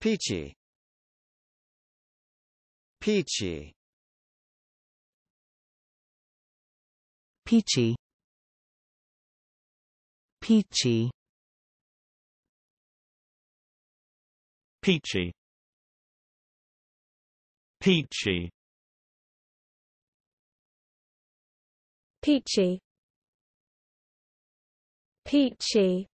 Peachy Peachy Peachy Peachy Peachy Peachy Peachy Peachy